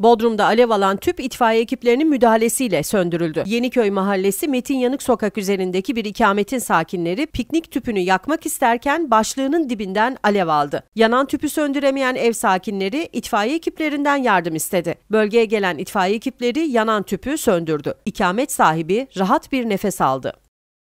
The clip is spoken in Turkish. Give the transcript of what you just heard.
Bodrum'da alev alan tüp itfaiye ekiplerinin müdahalesiyle söndürüldü. Yeniköy Mahallesi Metin Yanık Sokak üzerindeki bir ikametin sakinleri piknik tüpünü yakmak isterken başlığının dibinden alev aldı. Yanan tüpü söndüremeyen ev sakinleri itfaiye ekiplerinden yardım istedi. Bölgeye gelen itfaiye ekipleri yanan tüpü söndürdü. İkamet sahibi rahat bir nefes aldı.